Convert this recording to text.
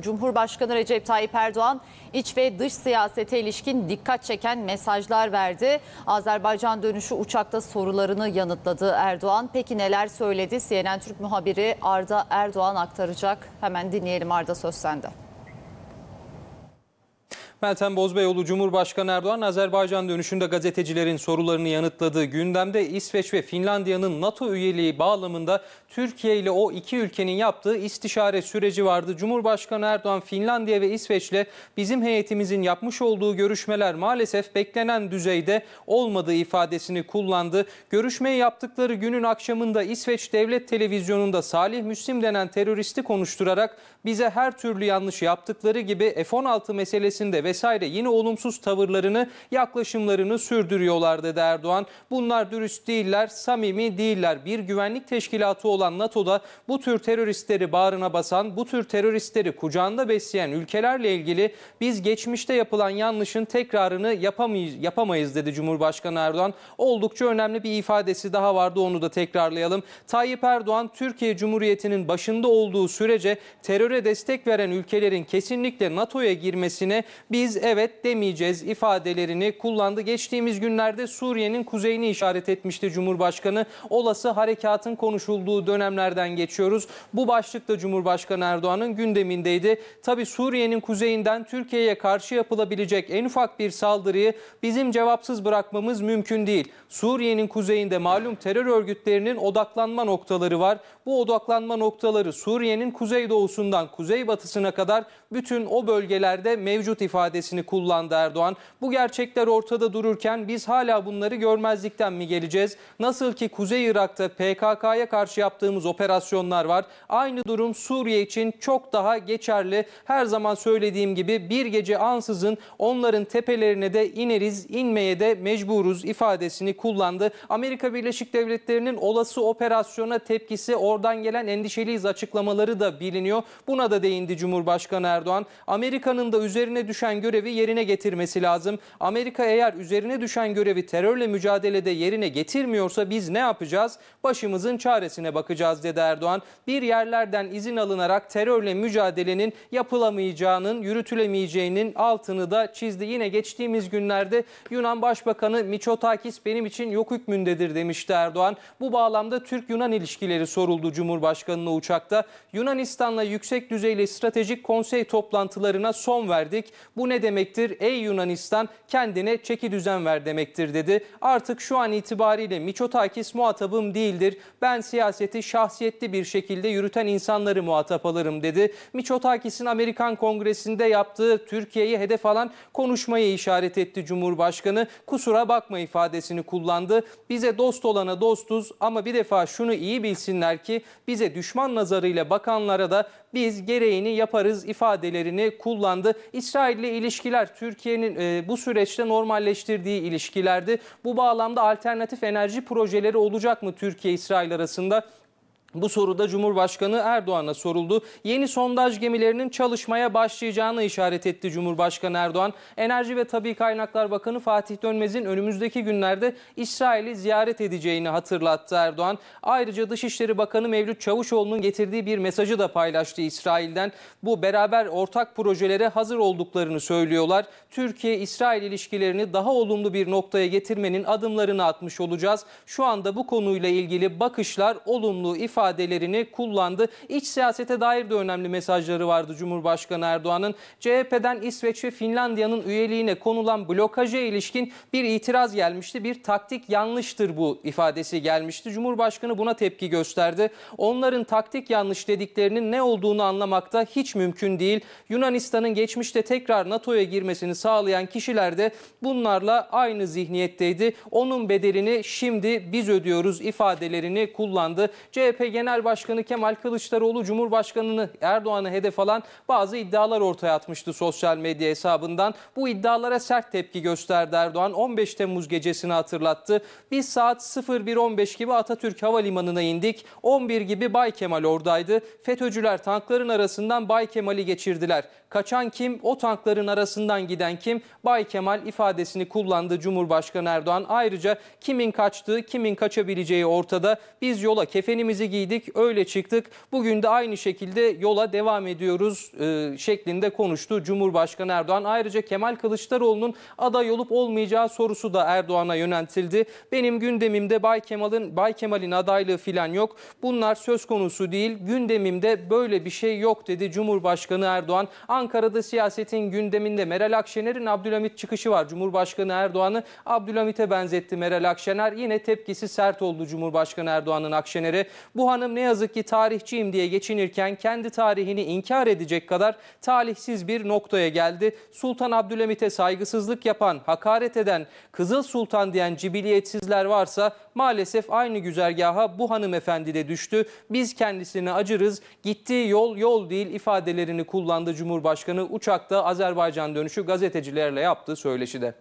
Cumhurbaşkanı Recep Tayyip Erdoğan iç ve dış siyasete ilişkin dikkat çeken mesajlar verdi. Azerbaycan dönüşü uçakta sorularını yanıtladı Erdoğan. Peki neler söyledi? CNN Türk muhabiri Arda Erdoğan aktaracak. Hemen dinleyelim Arda söz sende. Meltem Bozbeyoğlu Cumhurbaşkanı Erdoğan Azerbaycan dönüşünde gazetecilerin sorularını yanıtladığı Gündemde İsveç ve Finlandiya'nın NATO üyeliği bağlamında Türkiye ile o iki ülkenin yaptığı istişare süreci vardı. Cumhurbaşkanı Erdoğan Finlandiya ve İsveç'le bizim heyetimizin yapmış olduğu görüşmeler maalesef beklenen düzeyde olmadığı ifadesini kullandı. Görüşmeyi yaptıkları günün akşamında İsveç Devlet Televizyonu'nda Salih Müslim denen teröristi konuşturarak bize her türlü yanlış yaptıkları gibi F-16 meselesinde ve vesaire yine olumsuz tavırlarını, yaklaşımlarını sürdürüyorlar dedi Erdoğan. Bunlar dürüst değiller, samimi değiller. Bir güvenlik teşkilatı olan NATO'da bu tür teröristleri bağrına basan, bu tür teröristleri kucağında besleyen ülkelerle ilgili biz geçmişte yapılan yanlışın tekrarını yapamayız, yapamayız dedi Cumhurbaşkanı Erdoğan. Oldukça önemli bir ifadesi daha vardı onu da tekrarlayalım. Tayyip Erdoğan Türkiye Cumhuriyeti'nin başında olduğu sürece teröre destek veren ülkelerin kesinlikle NATO'ya girmesine bir biz evet demeyeceğiz ifadelerini kullandı. Geçtiğimiz günlerde Suriye'nin kuzeyini işaret etmişti Cumhurbaşkanı. Olası harekatın konuşulduğu dönemlerden geçiyoruz. Bu başlık da Cumhurbaşkanı Erdoğan'ın gündemindeydi. Tabi Suriye'nin kuzeyinden Türkiye'ye karşı yapılabilecek en ufak bir saldırıyı bizim cevapsız bırakmamız mümkün değil. Suriye'nin kuzeyinde malum terör örgütlerinin odaklanma noktaları var. Bu odaklanma noktaları Suriye'nin kuzeydoğusundan kuzeybatısına kadar bütün o bölgelerde mevcut ifade ifadesini kullandı Erdoğan. Bu gerçekler ortada dururken biz hala bunları görmezlikten mi geleceğiz? Nasıl ki Kuzey Irak'ta PKK'ya karşı yaptığımız operasyonlar var. Aynı durum Suriye için çok daha geçerli. Her zaman söylediğim gibi bir gece ansızın onların tepelerine de ineriz, inmeye de mecburuz ifadesini kullandı. Amerika Birleşik Devletleri'nin olası operasyona tepkisi oradan gelen endişeliyiz açıklamaları da biliniyor. Buna da değindi Cumhurbaşkanı Erdoğan. Amerika'nın da üzerine düşen görevi yerine getirmesi lazım. Amerika eğer üzerine düşen görevi terörle mücadelede yerine getirmiyorsa biz ne yapacağız? Başımızın çaresine bakacağız dedi Erdoğan. Bir yerlerden izin alınarak terörle mücadelenin yapılamayacağının, yürütülemeyeceğinin altını da çizdi. Yine geçtiğimiz günlerde Yunan Başbakanı Miçotakis benim için yok hükmündedir demişti Erdoğan. Bu bağlamda Türk-Yunan ilişkileri soruldu Cumhurbaşkanı'na uçakta. Yunanistan'la yüksek düzeyli stratejik konsey toplantılarına son verdik. Bu ne demektir? Ey Yunanistan kendine çeki düzen ver demektir dedi. Artık şu an itibariyle Miçotakis muhatabım değildir. Ben siyaseti şahsiyetli bir şekilde yürüten insanları muhatap alırım dedi. Miçotakis'in Amerikan Kongresi'nde yaptığı Türkiye'yi hedef alan konuşmayı işaret etti Cumhurbaşkanı. Kusura bakma ifadesini kullandı. Bize dost olana dostuz ama bir defa şunu iyi bilsinler ki bize düşman nazarıyla bakanlara da biz gereğini yaparız ifadelerini kullandı. İsrail'li ilişkiler Türkiye'nin e, bu süreçte normalleştirdiği ilişkilerdi. Bu bağlamda alternatif enerji projeleri olacak mı Türkiye-İsrail arasında? Bu soruda Cumhurbaşkanı Erdoğan'a soruldu. Yeni sondaj gemilerinin çalışmaya başlayacağını işaret etti Cumhurbaşkanı Erdoğan. Enerji ve Tabi Kaynaklar Bakanı Fatih Dönmez'in önümüzdeki günlerde İsrail'i ziyaret edeceğini hatırlattı Erdoğan. Ayrıca Dışişleri Bakanı Mevlüt Çavuşoğlu'nun getirdiği bir mesajı da paylaştı İsrail'den. Bu beraber ortak projelere hazır olduklarını söylüyorlar. Türkiye-İsrail ilişkilerini daha olumlu bir noktaya getirmenin adımlarını atmış olacağız. Şu anda bu konuyla ilgili bakışlar olumlu ifade ifadelerini kullandı. İç siyasete dair de önemli mesajları vardı Cumhurbaşkanı Erdoğan'ın. CHP'den İsveç ve Finlandiya'nın üyeliğine konulan blokaja ilişkin bir itiraz gelmişti. Bir taktik yanlıştır bu ifadesi gelmişti. Cumhurbaşkanı buna tepki gösterdi. Onların taktik yanlış dediklerinin ne olduğunu anlamakta hiç mümkün değil. Yunanistan'ın geçmişte tekrar NATO'ya girmesini sağlayan kişiler de bunlarla aynı zihniyetteydi. Onun bedelini şimdi biz ödüyoruz ifadelerini kullandı. CHP Genel Başkanı Kemal Kılıçdaroğlu Cumhurbaşkanını Erdoğan'ı hedef alan bazı iddialar ortaya atmıştı sosyal medya hesabından. Bu iddialara sert tepki gösterdi Erdoğan. 15 Temmuz gecesini hatırlattı. Biz saat 01.15 gibi Atatürk Havalimanı'na indik. 11 gibi Bay Kemal oradaydı. FETÖ'cüler tankların arasından Bay Kemal'i geçirdiler. Kaçan kim? O tankların arasından giden kim? Bay Kemal ifadesini kullandı Cumhurbaşkanı Erdoğan. Ayrıca kimin kaçtığı, kimin kaçabileceği ortada. Biz yola kefenimizi giydik giydik, öyle çıktık. Bugün de aynı şekilde yola devam ediyoruz e, şeklinde konuştu Cumhurbaşkanı Erdoğan. Ayrıca Kemal Kılıçdaroğlu'nun aday olup olmayacağı sorusu da Erdoğan'a yöneltildi. Benim gündemimde Bay Kemal'in Bay Kemal'in adaylığı filan yok. Bunlar söz konusu değil. Gündemimde böyle bir şey yok dedi Cumhurbaşkanı Erdoğan. Ankara'da siyasetin gündeminde Meral Akşener'in Abdülhamit çıkışı var. Cumhurbaşkanı Erdoğan'ı Abdülhamit'e benzetti Meral Akşener. Yine tepkisi sert oldu Cumhurbaşkanı Erdoğan'ın Akşener'e. Bu Hanım ne yazık ki tarihçiyim diye geçinirken kendi tarihini inkar edecek kadar talihsiz bir noktaya geldi. Sultan Abdülhamit'e saygısızlık yapan, hakaret eden, Kızıl Sultan diyen cibiliyetsizler varsa maalesef aynı güzergaha bu hanımefendi de düştü. Biz kendisini acırız, gittiği yol yol değil ifadelerini kullandı Cumhurbaşkanı uçakta Azerbaycan dönüşü gazetecilerle yaptığı söyleşide.